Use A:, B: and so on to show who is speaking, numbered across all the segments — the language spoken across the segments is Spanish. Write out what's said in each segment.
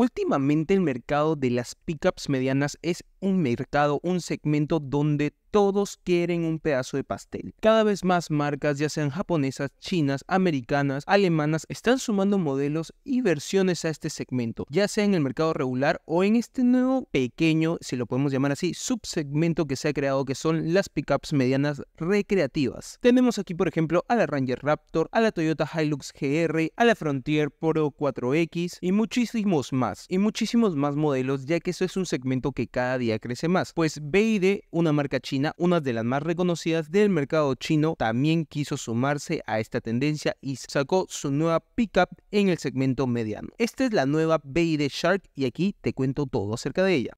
A: Últimamente el mercado de las pickups medianas es un mercado, un segmento donde todos quieren un pedazo de pastel. Cada vez más marcas, ya sean japonesas, chinas, americanas, alemanas, están sumando modelos y versiones a este segmento, ya sea en el mercado regular o en este nuevo pequeño, si lo podemos llamar así, subsegmento que se ha creado que son las pickups medianas recreativas. Tenemos aquí, por ejemplo, a la Ranger Raptor, a la Toyota Hilux GR, a la Frontier Pro 4X y muchísimos más, y muchísimos más modelos, ya que eso es un segmento que cada día crece más, pues BID, una marca china, una de las más reconocidas del mercado chino, también quiso sumarse a esta tendencia y sacó su nueva pickup en el segmento mediano. Esta es la nueva BID Shark y aquí te cuento todo acerca de ella.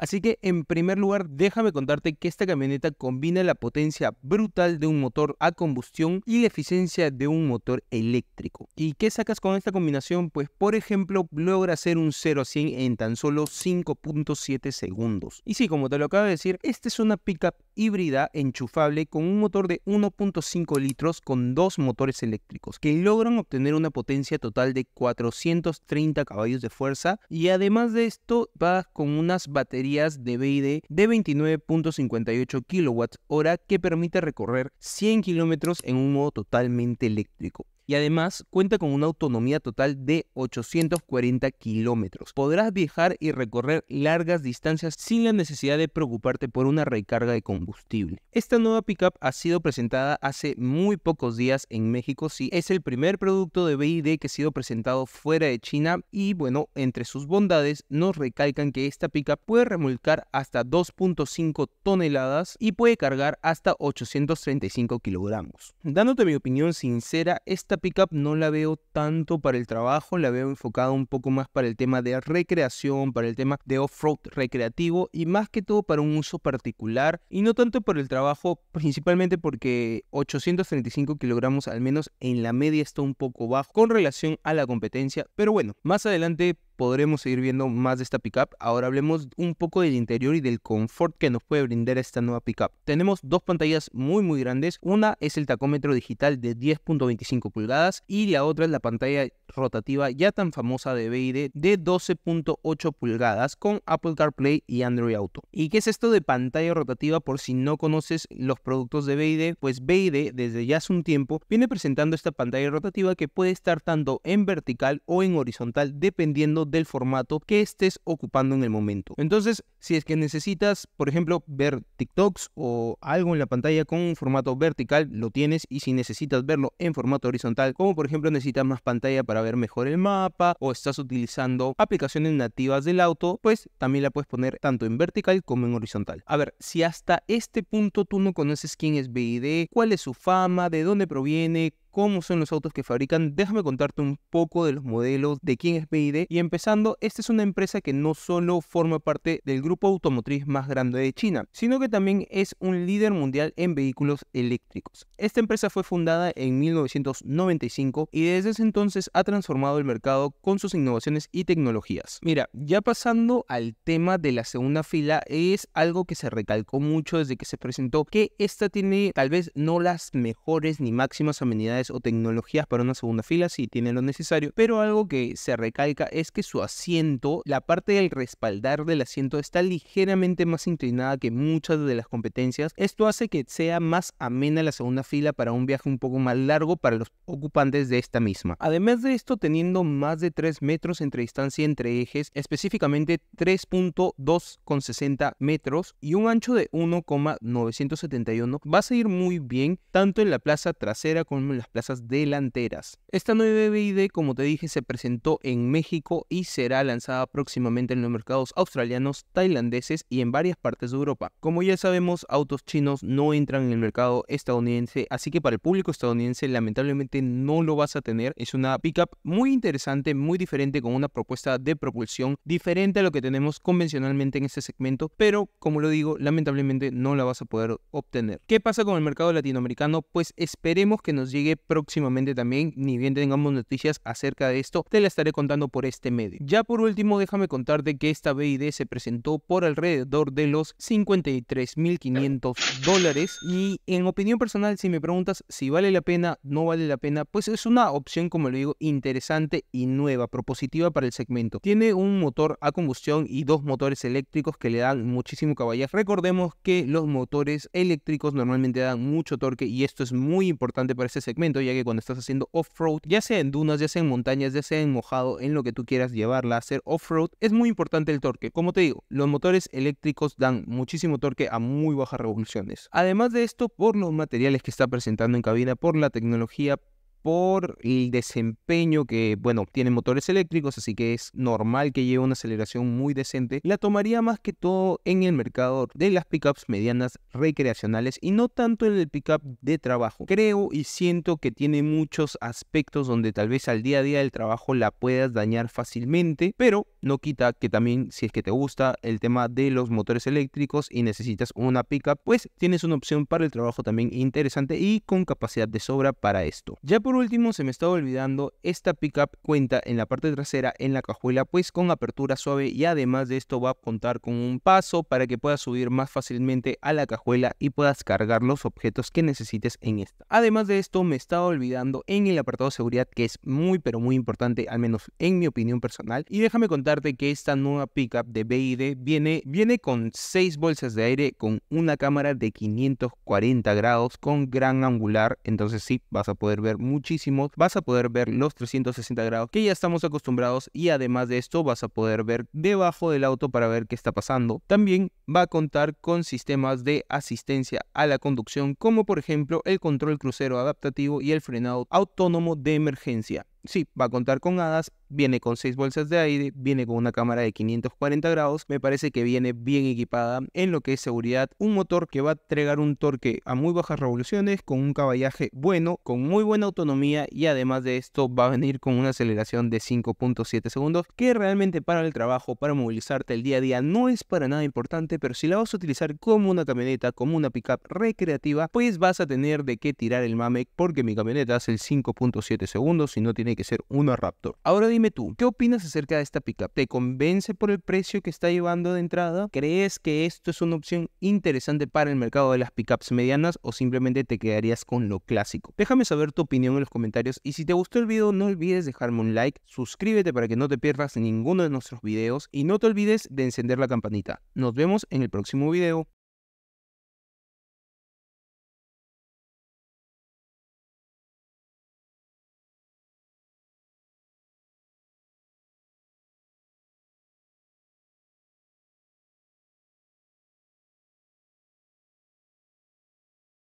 A: Así que en primer lugar déjame contarte que esta camioneta combina la potencia brutal de un motor a combustión y la eficiencia de un motor eléctrico. ¿Y qué sacas con esta combinación? Pues por ejemplo logra hacer un 0 a 100 en tan solo 5.7 segundos. Y sí, como te lo acabo de decir, esta es una pickup híbrida enchufable con un motor de 1.5 litros con dos motores eléctricos que logran obtener una potencia total de 430 caballos de fuerza y además de esto va con unas baterías de BID de 29.58 kWh que permite recorrer 100 kilómetros en un modo totalmente eléctrico y además cuenta con una autonomía total de 840 kilómetros. Podrás viajar y recorrer largas distancias sin la necesidad de preocuparte por una recarga de combustible. Esta nueva pickup ha sido presentada hace muy pocos días en México, si es el primer producto de BID que ha sido presentado fuera de China y bueno, entre sus bondades nos recalcan que esta pickup puede remolcar hasta 2.5 toneladas y puede cargar hasta 835 kilogramos. Dándote mi opinión sincera, esta pickup no la veo tanto para el trabajo, la veo enfocada un poco más para el tema de recreación, para el tema de off-road recreativo y más que todo para un uso particular y no tanto para el trabajo, principalmente porque 835 kilogramos al menos en la media está un poco bajo con relación a la competencia, pero bueno, más adelante podremos seguir viendo más de esta pickup. Ahora hablemos un poco del interior y del confort que nos puede brindar esta nueva pickup. Tenemos dos pantallas muy muy grandes. Una es el tacómetro digital de 10.25 pulgadas y la otra es la pantalla rotativa ya tan famosa de BID de 12.8 pulgadas con Apple CarPlay y Android Auto. ¿Y qué es esto de pantalla rotativa por si no conoces los productos de B&D Pues B&D desde ya hace un tiempo viene presentando esta pantalla rotativa que puede estar tanto en vertical o en horizontal dependiendo del formato que estés ocupando en el momento. Entonces, si es que necesitas, por ejemplo, ver TikToks o algo en la pantalla con un formato vertical, lo tienes y si necesitas verlo en formato horizontal, como por ejemplo necesitas más pantalla para ver mejor el mapa o estás utilizando aplicaciones nativas del auto, pues también la puedes poner tanto en vertical como en horizontal. A ver, si hasta este punto tú no conoces quién es BID, cuál es su fama, de dónde proviene, cómo son los autos que fabrican, déjame contarte un poco de los modelos, de quién es BID. Y empezando, esta es una empresa que no solo forma parte del grupo automotriz más grande de China, sino que también es un líder mundial en vehículos eléctricos. Esta empresa fue fundada en 1995 y desde ese entonces ha transformado el mercado con sus innovaciones y tecnologías. Mira, ya pasando al tema de la segunda fila, es algo que se recalcó mucho desde que se presentó, que esta tiene tal vez no las mejores ni máximas amenidades o tecnologías para una segunda fila si tiene lo necesario, pero algo que se recalca es que su asiento, la parte del respaldar del asiento está ligeramente más inclinada que muchas de las competencias. Esto hace que sea más amena la segunda fila para un viaje un poco más largo para los ocupantes de esta misma. Además de esto, teniendo más de 3 metros entre distancia entre ejes, específicamente 3.2,60 metros y un ancho de 1,971, va a seguir muy bien tanto en la plaza trasera como en las plazas delanteras. Esta nueva BID, como te dije, se presentó en México y será lanzada próximamente en los mercados australianos, tailandeses y en varias partes de Europa. Como ya sabemos, autos chinos no entran en el mercado estadounidense, así que para el público estadounidense lamentablemente no lo vas a tener. Es una pickup muy interesante, muy diferente, con una propuesta de propulsión diferente a lo que tenemos convencionalmente en este segmento, pero como lo digo, lamentablemente no la vas a poder obtener. ¿Qué pasa con el mercado latinoamericano? Pues esperemos que nos llegue próximamente también, ni bien tengamos noticias acerca de esto, te la estaré contando por este medio. Ya por último, déjame contarte que esta BID se presentó por alrededor de los 53.500 dólares y en opinión personal, si me preguntas si vale la pena, no vale la pena, pues es una opción, como lo digo, interesante y nueva, propositiva para el segmento. Tiene un motor a combustión y dos motores eléctricos que le dan muchísimo caballas. Recordemos que los motores eléctricos normalmente dan mucho torque y esto es muy importante para este segmento ya que cuando estás haciendo off-road, ya sea en dunas, ya sea en montañas, ya sea en mojado, en lo que tú quieras llevarla a hacer off-road, es muy importante el torque. Como te digo, los motores eléctricos dan muchísimo torque a muy bajas revoluciones. Además de esto, por los materiales que está presentando en cabina, por la tecnología, por el desempeño que, bueno, tiene motores eléctricos, así que es normal que lleve una aceleración muy decente, la tomaría más que todo en el mercado de las pickups medianas recreacionales y no tanto en el pickup de trabajo. Creo y siento que tiene muchos aspectos donde tal vez al día a día del trabajo la puedas dañar fácilmente, pero no quita que también si es que te gusta el tema de los motores eléctricos y necesitas una pickup, pues tienes una opción para el trabajo también interesante y con capacidad de sobra para esto. Ya por último se me estaba olvidando, esta pickup cuenta en la parte trasera en la cajuela pues con apertura suave y además de esto va a contar con un paso para que puedas subir más fácilmente a la cajuela y puedas cargar los objetos que necesites en esta. Además de esto me estaba olvidando en el apartado de seguridad que es muy pero muy importante al menos en mi opinión personal y déjame contar de que esta nueva pickup de BID viene, viene con 6 bolsas de aire con una cámara de 540 grados con gran angular. Entonces sí, vas a poder ver muchísimo. Vas a poder ver los 360 grados que ya estamos acostumbrados. Y además de esto vas a poder ver debajo del auto para ver qué está pasando. También va a contar con sistemas de asistencia a la conducción como por ejemplo el control crucero adaptativo y el frenado autónomo de emergencia. si va a contar con hadas, Viene con 6 bolsas de aire, viene con una cámara de 540 grados, me parece que viene bien equipada en lo que es seguridad, un motor que va a entregar un torque a muy bajas revoluciones, con un caballaje bueno, con muy buena autonomía y además de esto va a venir con una aceleración de 5.7 segundos, que realmente para el trabajo, para movilizarte el día a día no es para nada importante, pero si la vas a utilizar como una camioneta, como una pickup recreativa, pues vas a tener de qué tirar el MAMEC porque mi camioneta hace el 5.7 segundos y no tiene que ser una Raptor. Ahora dime tú, ¿qué opinas acerca de esta pickup? ¿Te convence por el precio que está llevando de entrada? ¿Crees que esto es una opción interesante para el mercado de las pickups medianas o simplemente te quedarías con lo clásico? Déjame saber tu opinión en los comentarios y si te gustó el video no olvides dejarme un like, suscríbete para que no te pierdas ninguno de nuestros videos y no te olvides de encender la campanita. Nos vemos en el próximo video.